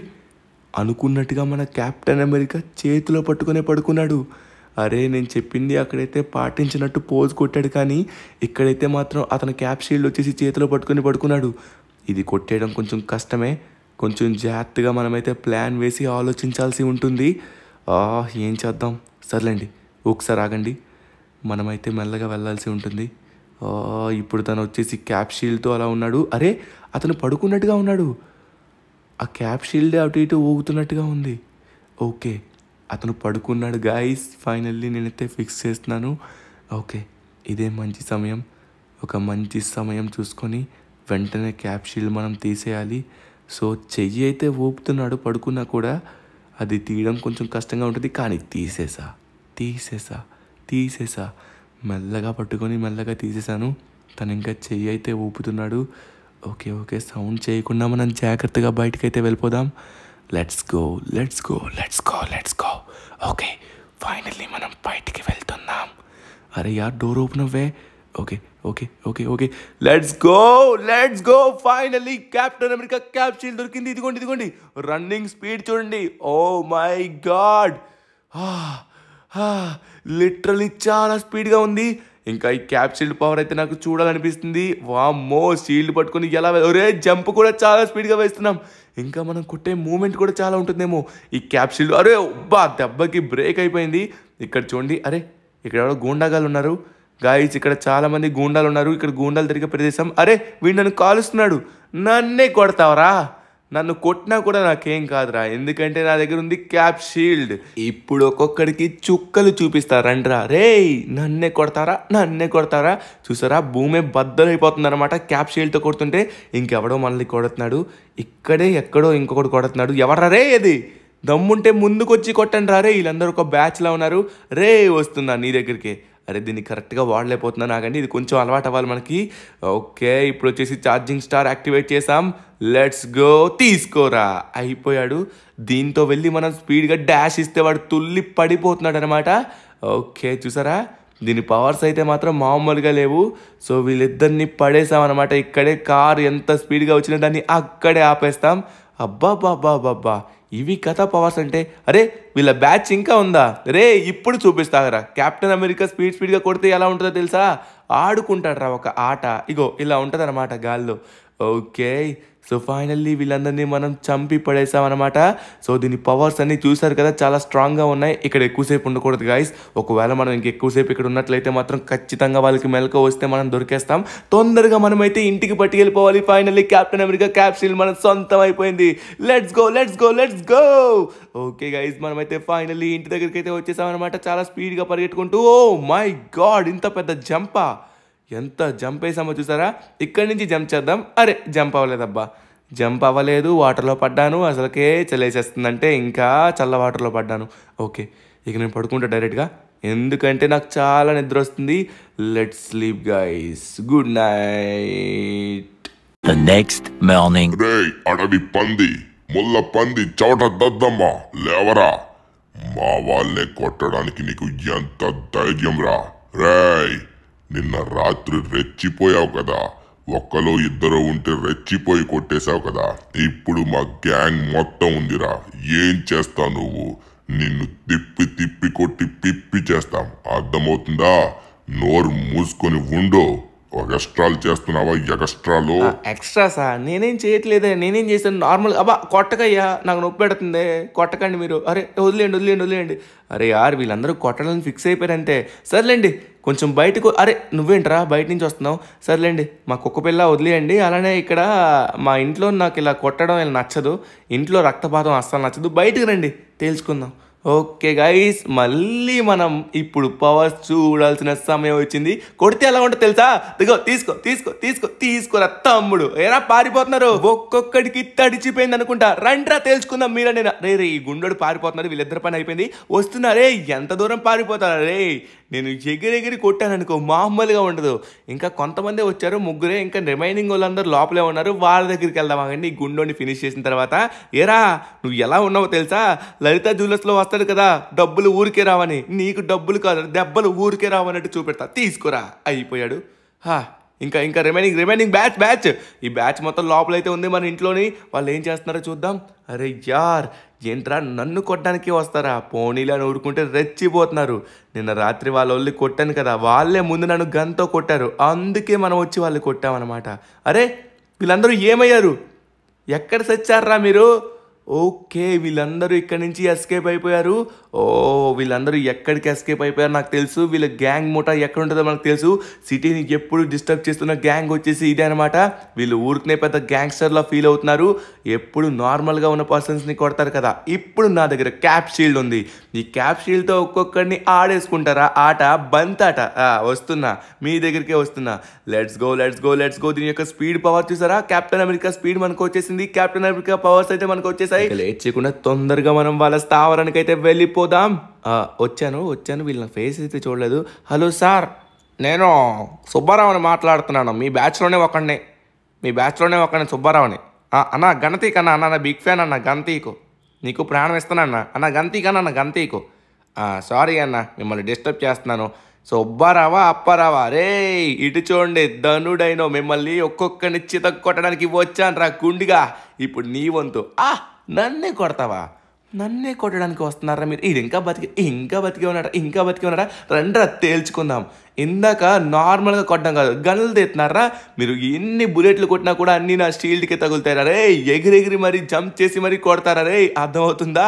అనుకున్నట్టుగా మన క్యాప్టెన్ అమెరికా చేతిలో పట్టుకునే పడుకున్నాడు అరే నేను చెప్పింది అక్కడైతే పాటించినట్టు పోజ్ కొట్టాడు కానీ ఇక్కడైతే మాత్రం అతను క్యాప్ షీల్డ్ వచ్చేసి చేతిలో పట్టుకుని పడుకున్నాడు ఇది కొట్టేయడం కొంచెం కష్టమే కొంచెం జాగ్రత్తగా మనమైతే ప్లాన్ వేసి ఆలోచించాల్సి ఉంటుంది ఏం చేద్దాం సర్లేండి ఒకసారి ఆగండి మనమైతే మెల్లగా వెళ్ళాల్సి ఉంటుంది ఇప్పుడు తను వచ్చేసి క్యాప్ షీల్డ్తో అలా ఉన్నాడు అరే అతను పడుకున్నట్టుగా ఉన్నాడు ఆ క్యాప్ షీల్డ్ అటు ఇటు ఊగుతున్నట్టుగా ఉంది ఓకే అతను పడుకున్నాడు గాయస్ ఫైనల్లీ నేనైతే ఫిక్స్ చేస్తున్నాను ఓకే ఇదే మంచి సమయం ఒక మంచి సమయం చూసుకొని వెంటనే క్యాప్ షీల్డ్ మనం తీసేయాలి సో చెయ్యి అయితే ఊపుతున్నాడు పడుకున్నా కూడా అది తీయడం కొంచెం కష్టంగా ఉంటుంది కానీ తీసేసా తీసేసా తీసేసా మెల్లగా పట్టుకొని మెల్లగా తీసేశాను తను ఇంకా చెయ్యి అయితే ఊపుతున్నాడు ఓకే ఓకే సౌండ్ చేయకుండా మనం జాగ్రత్తగా బయటకైతే వెళ్ళిపోదాం let's go let's go let's go let's go okay finally మనం బయటికి వెళ్తున్నాం అరే యార్ డోర్ ఓపెన్ అవ్వే okay okay okay okay let's go let's go finally Captain America cap దొరికింది ఇదిగోండి ఇదిగోండి రన్నింగ్ స్పీడ్ చూడండి ఓ మై గాడ్ లిటరలీ చాలా స్పీడ్గా ఉంది ఇంకా ఈ క్యాప్ షీల్డ్ పవర్ అయితే నాకు చూడాలనిపిస్తుంది వామ్మో షీల్డ్ పట్టుకుని ఎలా ఒరే జంప్ కూడా చాలా స్పీడ్గా వేస్తున్నాం ఇంకా మనం కొట్టే మూమెంట్ కూడా చాలా ఉంటుందేమో ఈ క్యాప్ షీల్డ్ అరే బా దెబ్బకి బ్రేక్ అయిపోయింది ఇక్కడ చూడండి అరే ఇక్కడ ఎవరో గూండాగాలు ఉన్నారు గాయస్ ఇక్కడ చాలామంది గూండాలు ఉన్నారు ఇక్కడ గూండాలు తిరిగే ప్రదేశం అరే వీడు నన్ను కాలుస్తున్నాడు నన్నే కొడతావరా నన్ను కొట్టినా కూడా నాకేం కాదురా ఎందుకంటే నా దగ్గర ఉంది క్యాప్ షీల్డ్ ఇప్పుడు ఒక్కొక్కడికి చుక్కలు చూపిస్తారంటరా రే నన్నే కొడతారా నన్నే కొడతారా చూసారా భూమి బద్దలైపోతుంది అనమాట క్యాప్ షీల్డ్తో కొడుతుంటే ఇంకెవడో మనల్ని కొడుతున్నాడు ఇక్కడే ఎక్కడో ఇంకొకటి కొడుతున్నాడు ఎవడరా రే అది దమ్ముంటే ముందుకొచ్చి కొట్టండి రా రే వీళ్ళందరూ ఒక బ్యాచ్లో ఉన్నారు రే వస్తుందా నీ దగ్గరికి అరే దీన్ని కరెక్ట్గా వాడలేకపోతున్నా నాకండి ఇది కొంచెం అలవాటు అవ్వాలి మనకి ఓకే ఇప్పుడు వచ్చేసి ఛార్జింగ్ స్టార్ యాక్టివేట్ చేసాం లెట్స్ గో తీసుకోరా అయిపోయాడు దీంతో వెళ్ళి మనం స్పీడ్గా డ్యాష్ ఇస్తే వాడు తుల్లి పడిపోతున్నాడు అనమాట ఓకే చూసారా దీని పవర్స్ అయితే మాత్రం మామూలుగా లేవు సో వీళ్ళిద్దరిని పడేసామన్నమాట ఇక్కడే కారు ఎంత స్పీడ్గా వచ్చినా దాన్ని అక్కడే ఆపేస్తాం అబ్బాబ్బాబ్బాబ్బా ఇవి కథ పవర్స్ అంటే అరే వీళ్ళ బ్యాచ్ ఇంకా ఉందా రే ఇప్పుడు చూపిస్తాగరా కెప్టెన్ అమెరికా స్పీడ్ స్పీడ్గా కొడితే ఎలా ఉంటుందో తెలుసా ఆడుకుంటాడు రా ఒక ఆట ఇగో ఇలా ఉంటుంది అన్నమాట గాల్లో ఓకే సో ఫైనల్లీ వీళ్ళందరినీ మనం చంపి పడేసామన్నమాట సో దీని పవర్స్ అన్నీ చూసారు కదా చాలా స్ట్రాంగ్గా ఉన్నాయి ఇక్కడ ఎక్కువసేపు ఉండకూడదు గాయస్ ఒకవేళ మనం ఇంకెక్కువసేపు ఇక్కడ ఉన్నట్లయితే మాత్రం ఖచ్చితంగా వాళ్ళకి మెలక వస్తే మనం దొరికేస్తాం తొందరగా మనమైతే ఇంటికి పట్టుకెళ్ళిపోవాలి ఫైనల్లీ క్యాప్టెన్ అమెరికా క్యాప్సిల్ మన సొంతం అయిపోయింది let's go let's go let's go okay guys మనమైతే ఫైనల్లీ ఇంటి దగ్గరికి అయితే వచ్చేసామన్నమాట చాలా స్పీడ్గా పరిగెట్టుకుంటూ ఓ మై గాడ్ ఇంత పెద్ద జంపా ఎంత జంప్ వేసామో చూసారా ఇక్కడి నుంచి జంప్ చేద్దాం అరే జంప్ అవ్వలేదబ్బా జంప్ అవ్వలేదు వాటర్లో పడ్డాను అసలుకే చలేసేస్తుందంటే ఇంకా చల్ల వాటర్లో పడ్డాను ఓకే ఇక నేను పడుకుంటా డైరెక్ట్గా ఎందుకంటే నాకు చాలా నిద్ర వస్తుంది let sleep guys good night the next morning అడవి పంది ముల్ల పంది చోట దద్దమ్మా లేవరా మా వాళ్ళే కొట్టడానికి నీకు ఎంత ధైర్యం రా రాయ్ నిన్న రాత్రి రెచ్చిపోయావు కదా ఒక్కలో ఇద్దరు ఉంటే రెచ్చిపోయి కొట్టేశావు కదా ఇప్పుడు మా గ్యాంగ్ మొత్తం ఉందిరా ఏం చేస్తావు నువ్వు నిన్ను తిప్పి తిప్పి కొట్టి పిప్పి చేస్తాం అర్థమవుతుందా నోరు మూసుకొని ఉండో ఎక్స్ట్రా చేస్తున్నావా ఎక్స్ట్రా ఎక్స్ట్రా సార్ నేనేం చేయట్లేదే నేనేం చేశాను నార్మల్ అబ్బా కొట్టకయ్యా నాకు నొప్పి పెడుతుంది కొట్టకండి మీరు అరే వదిలేండి వదిలేండి వదిలేండి అరే యార్ వీళ్ళందరూ కొట్టడానికి ఫిక్స్ అయిపోయారంటే సర్లేండి కొంచెం బయటకు అరే నువ్వేంట్రా బయట నుంచి వస్తున్నావు సర్లేండి మా కుక్క పిల్ల వదిలేయండి అలానే ఇక్కడ మా ఇంట్లో నాకు ఇలా కొట్టడం ఇలా నచ్చదు ఇంట్లో రక్తపాతం అస్సలు నచ్చదు బయటకు రండి తేల్చుకుందాం ఓకే గైస్ మళ్ళీ మనం ఇప్పుడు పవర్స్ చూడాల్సిన సమయం వచ్చింది కొడితే ఎలా ఉంటుంది తెలుసా దిగో తీసుకో తీసుకో తీసుకో తీసుకోరా తమ్ముడు ఎలా పారిపోతున్నారు ఒక్కొక్కడికి తడిచిపోయింది అనుకుంటా రండ్రా తేల్చుకుందాం మీరా నేను రే రే ఈ గుండోడు పారిపోతున్నారు వీళ్ళిద్దరి పని అయిపోయింది వస్తున్నారే ఎంత దూరం పారిపోతారా రే నేను ఎగిరెగిరి కొట్టాననుకో మామూలుగా ఉండదు ఇంకా కొంతమంది వచ్చారు ముగ్గురే ఇంకా రిమైనింగ్ వాళ్ళందరూ లోపలే ఉన్నారు వాళ్ళ దగ్గరికి వెళ్దామా ఈ గుండోని ఫినిష్ చేసిన తర్వాత ఏరా నువ్వు ఎలా ఉన్నావో తెలుసా లలిత జూలర్స్లో వస్తాడు కదా డబ్బులు ఊరికే రావని నీకు డబ్బులు కాదు దెబ్బలు ఊరికే రావన్నట్టు చూపెడతా తీసుకురా అయిపోయాడు హా ఇంకా ఇంకా రిమైనింగ్ రిమైనింగ్ బ్యాచ్ బ్యాచ్ ఈ బ్యాచ్ మొత్తం లోపలైతే ఉంది మన ఇంట్లోని వాళ్ళు ఏం చేస్తున్నారో చూద్దాం అరే యార్ ఏంట్రా నన్ను కొట్టడానికి వస్తారా పోనీలా ఊరుకుంటే రెచ్చిపోతున్నారు నిన్న రాత్రి వాళ్ళ ఒళ్ళు కొట్టాను కదా వాళ్ళే ముందు నన్ను గన్తో కొట్టారు అందుకే మనం వచ్చి వాళ్ళు కొట్టామన్నమాట అరే వీళ్ళందరూ ఏమయ్యారు ఎక్కడ సచ్చారా మీరు ఓకే వీళ్ళందరూ ఇక్కడి నుంచి ఎస్కేప్ అయిపోయారు ఓ వీళ్ళందరూ ఎక్కడికి ఎస్కేప్ అయిపోయారు నాకు తెలుసు వీళ్ళ గ్యాంగ్ మూట ఎక్కడ ఉంటుందో మనకు తెలుసు సిటీని ఎప్పుడు డిస్టర్బ్ చేస్తున్న గ్యాంగ్ వచ్చేసి ఇదే అనమాట వీళ్ళు ఊరికనే పెద్ద గ్యాంగ్స్టర్లా ఫీల్ అవుతున్నారు ఎప్పుడు నార్మల్గా ఉన్న పర్సన్స్ని కొడతారు కదా ఇప్పుడు నా దగ్గర క్యాప్ షీల్డ్ ఉంది ఈ క్యాప్ షీల్డ్తో ఒక్కొక్కరిని ఆడేసుకుంటారా ఆట బంత్ ఆట వస్తున్నా మీ దగ్గరికే వస్తున్నా let's go let's go let's go దీని యొక్క స్పీడ్ పవర్ చూసారా కెప్టెన్ అమెరికా స్పీడ్ మనకు వచ్చేసింది కెప్టెన్ అమెరికా పవర్స్ అయితే మనకు వచ్చేసి వస్తాయి లేట్ తొందరగా మనం వాళ్ళ స్థావరానికి అయితే వెళ్ళిపోదాం వచ్చాను వచ్చాను వీళ్ళ ఫేస్ అయితే చూడలేదు హలో సార్ నేను సుబ్బారావుని మాట్లాడుతున్నాను మీ బ్యాచ్లోనే ఒకడిని మీ బ్యాచ్లోనే ఒకడిని సుబ్బారావుని అన్న గణతీక అన్న అన్న బిగ్ ఫ్యాన్ అన్న గంతీకు నీకు ప్రాణం ఇస్తానన్న అన్న గంతీక్ అన్న గంతీకు సారీ అన్న మిమ్మల్ని డిస్టర్బ్ చేస్తున్నాను సుబ్బారావా అప్పారావా రే ఇటు చూడండి ధనుడైనో మిమ్మల్ని ఒక్కొక్కని చితక్కొట్టడానికి వచ్చాను రా గుండిగా ఇప్పుడు నీ వంతు ఆ నన్నే కొడతావా నన్నే కొట్టడానికి వస్తున్నారా మీరు ఇది ఇంకా బతికి ఇంకా బతికే ఉన్నారా ఇంకా బతికే ఉన్నారా రండ్రా తేల్చుకుందాం ఇందాక నార్మల్గా కొట్టడం కాదు గనులు తెతున్నారా మీరు ఎన్ని బుల్లెట్లు కొట్టినా కూడా అన్నీ నా స్టీల్డ్కి తగులుతారా రే ఎగిరెగిరి మరీ జంప్ చేసి మరీ కొడతారా రే అర్థమవుతుందా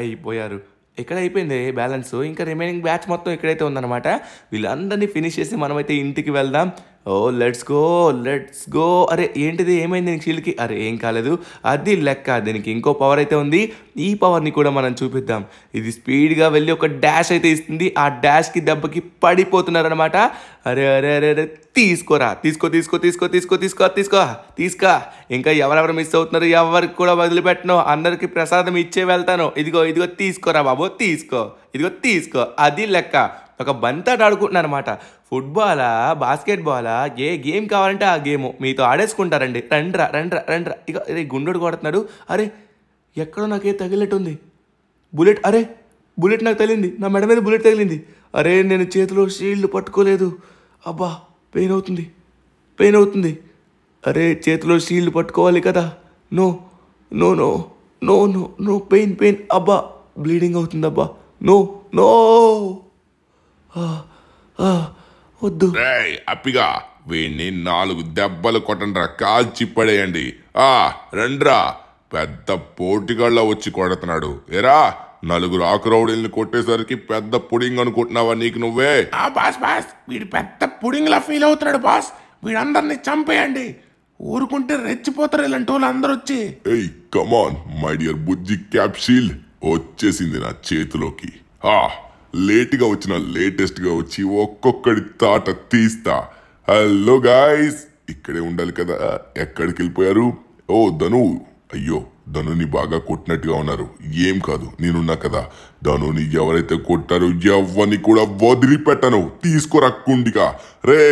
అయిపోయారు ఇక్కడ అయిపోయింది బ్యాలెన్స్ ఇంకా రిమైనింగ్ బ్యాచ్ మొత్తం ఇక్కడైతే ఉందన్నమాట వీళ్ళందరినీ ఫినిష్ చేసి మనమైతే ఇంటికి వెళ్దాం ఓ లెట్స్ గో లెట్స్ గో అరే ఏంటిది ఏమైంది దీనికి షీల్డ్కి అరే ఏం కాలేదు అది లెక్క దీనికి ఇంకో పవర్ అయితే ఉంది ఈ పవర్ని కూడా మనం చూపిద్దాం ఇది స్పీడ్గా వెళ్ళి ఒక డాష్ అయితే ఇస్తుంది ఆ డాష్కి దెబ్బకి పడిపోతున్నారనమాట అరే అరే అరే అరే తీసుకోరా తీసుకో తీసుకో తీసుకో తీసుకో తీసుకో తీసుకో తీసుకో ఇంకా ఎవరెవరు మిస్ అవుతున్నారు ఎవరికి కూడా వదిలిపెట్టను అందరికీ ప్రసాదం ఇచ్చే వెళ్తాను ఇదిగో ఇదిగో తీసుకోరా బాబు తీసుకో ఇదిగో తీసుకో అది లెక్క ఒక బంతాడు ఆడుకుంటున్నాను అనమాట ఫుట్బాలా బాస్కెట్ బాలా ఏ గేమ్ కావాలంటే ఆ గేమ్ మీతో ఆడేసుకుంటారండి రండ్రా రండ్రా రండ్రా ఇక అరే గుండెడు కొడుతున్నాడు అరే ఎక్కడో నాకే ఉంది బుల్లెట్ అరే బుల్లెట్ నాకు తగిలింది నా మెడ మీద బుల్లెట్ తగిలింది అరే నేను చేతిలో షీల్డ్ పట్టుకోలేదు అబ్బా పెయిన్ అవుతుంది పెయిన్ అవుతుంది అరే చేతిలో షీల్డ్ పట్టుకోవాలి కదా no no no no no no pain pain అబ్బా బ్లీడింగ్ అవుతుంది అబ్బా నో నో వద్దు అప్పిగా వీణ్ణి నాలుగు దెబ్బలు కొట్టండ్రా కాల్చి పడేయండి ఆ రండ్రా పెద్ద పోటీగాళ్ళ వచ్చి కొడుతున్నాడు ఎరా నలుగురు ఆకురౌడీల్ని కొట్టేసరికి పెద్ద పుడింగ్ అనుకుంటున్నావా నీకు నువ్వే ఆ బాస్ బాస్ వీడు పెద్ద పుడింగ్లా ఫీల్ అవుతున్నాడు బాస్ వీడందరినీ చంపేయండి ఊరుకుంటే రెచ్చిపోతారు ఇలాంటి వాళ్ళు అందరూ వచ్చి ఏయ్ కమాన్ మై డియర్ బుజ్జి క్యాప్సిల్ వచ్చేసింది నా చేతిలోకి ఆ లేట్గా వచ్చిన లేటెస్ట్గా వచ్చి ఒక్కొక్కడి తాట తీస్తా హలో గాయస్ ఇక్కడే ఉండాలి కదా ఎక్కడికి వెళ్ళిపోయారు ఓ ధను అయ్యో ధనుని బాగా కొట్టినట్టుగా ఉన్నారు ఏం కాదు నేనున్నా కదా ధనుని ఎవరైతే కొట్టారో ఎవరిని కూడా వదిలిపెట్టను తీసుకురక్కుండిగా కుండిగా రే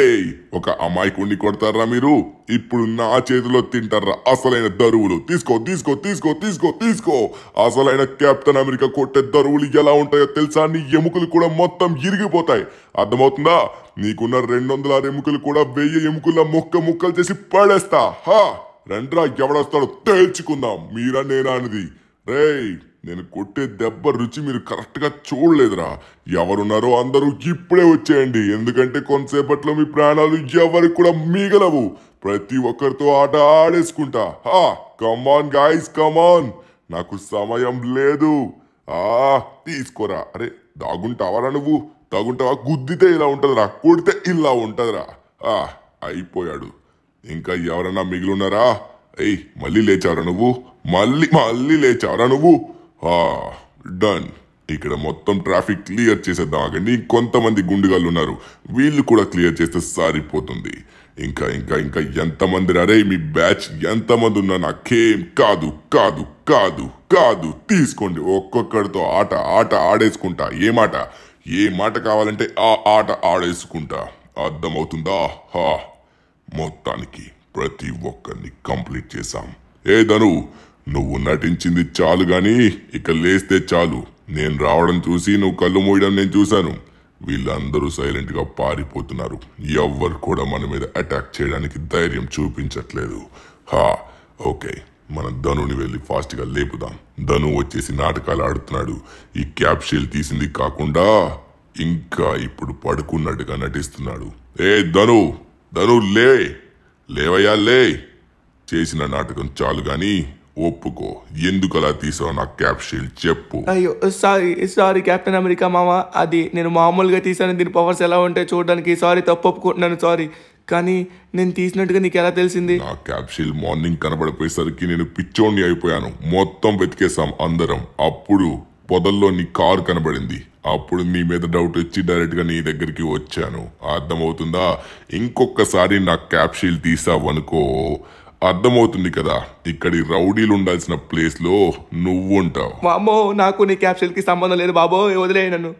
ఒక అమాయకుండి కొడతారా మీరు ఇప్పుడు నా చేతిలో తింటారా అసలైన దరువులు తీసుకో తీసుకో తీసుకో తీసుకో తీసుకో అసలైన కెప్టెన్ అమెరికా కొట్టే దరువులు ఎలా ఉంటాయో తెలుసా నీ ఎముకలు కూడా మొత్తం ఇరిగిపోతాయి అర్థమవుతుందా నీకున్న రెండు వందల ఎముకలు కూడా వెయ్యి ఎముకల ముక్క ముక్కలు చేసి పడేస్తా హా రండ్రా ఎవడొస్తాడో తేల్చుకుందాం మీరా నేనా అనేది రే నేను కొట్టే దెబ్బ రుచి మీరు కరెక్ట్గా చూడలేదురా ఎవరున్నారో అందరూ ఇప్పుడే వచ్చేయండి ఎందుకంటే కొంతసేపట్లో మీ ప్రాణాలు ఎవరికి కూడా మిగలవు ప్రతి ఒక్కరితో ఆట ఆడేసుకుంటా హా కమాన్ గాయస్ కమాన్ నాకు సమయం లేదు ఆ తీసుకోరా అరే దాగుంటావారా నువ్వు తాగుంటావా గుద్దితే ఇలా ఉంటుందిరా కొడితే ఇలా ఉంటుందిరా అయిపోయాడు ఇంకా ఎవరన్నా మిగిలిన్నారా ఏయ్ మళ్ళీ లేచావరా నువ్వు మళ్ళీ మళ్ళీ లేచావరా నువ్వు డన్ ఇక్కడ మొత్తం ట్రాఫిక్ క్లియర్ చేసేద్దాం ఆగండి కొంతమంది గుండుగాలు ఉన్నారు వీళ్ళు కూడా క్లియర్ చేస్తే సారిపోతుంది ఇంకా ఇంకా ఇంకా ఎంతమంది అరే మీ బ్యాచ్ ఎంతమంది ఉన్నా నాకేం కాదు కాదు కాదు కాదు తీసుకోండి ఒక్కొక్కడితో ఆట ఆట ఆడేసుకుంటా ఏ మాట ఏ మాట కావాలంటే ఆ ఆట ఆడేసుకుంటా అర్థమవుతుందా హా మొత్తానికి ప్రతి ఒక్కరిని కంప్లీట్ చేశాం ఏ ధను నువ్వు నటించింది చాలు గాని ఇక లేస్తే చాలు నేను రావడం చూసి నువ్వు కళ్ళు మూయడం నేను చూశాను వీళ్ళందరూ సైలెంట్గా పారిపోతున్నారు ఎవ్వరు కూడా మన మీద అటాక్ చేయడానికి ధైర్యం చూపించట్లేదు హా ఓకే మన ధనుని వెళ్ళి ఫాస్ట్గా లేపుదాం ధను వచ్చేసి నాటకాలు ఆడుతున్నాడు ఈ క్యాప్షీల్ తీసింది కాకుండా ఇంకా ఇప్పుడు పడుకున్నట్టుగా నటిస్తున్నాడు ఏ ధను ధను లే లేవయ్యా లే చేసిన నాటకం చాలు గాని ఒప్పుకో ఎందుకు అలా తీసావు నా క్యాప్షన్ చెప్పు అయ్యో సారీ సారీ కెప్టెన్ అమెరికా మామ అది నేను మామూలుగా తీసాను దీని పవర్స్ ఎలా ఉంటాయి చూడడానికి సారీ తప్పు ఒప్పుకుంటున్నాను సారీ కానీ నేను తీసినట్టుగా నీకు ఎలా తెలిసింది నా క్యాప్షిల్ మార్నింగ్ కనబడిపోయేసరికి నేను పిచ్చోండి అయిపోయాను మొత్తం వెతికేసాం అందరం అప్పుడు పొదల్లో నీ కారు కనబడింది అప్పుడు నీ మీద డౌట్ వచ్చి డైరెక్ట్గా నీ దగ్గరికి వచ్చాను అర్థమవుతుందా ఇంకొకసారి నా క్యాప్షీల్ తీసావనుకో అర్థమవుతుంది కదా ఇక్కడి రౌడీలు ఉండాల్సిన ప్లేస్లో నువ్వు ఉంటావు మామో నాకు నీ క్యాప్షన్కి సంబంధం లేదు బాబో వదిలే నన్ను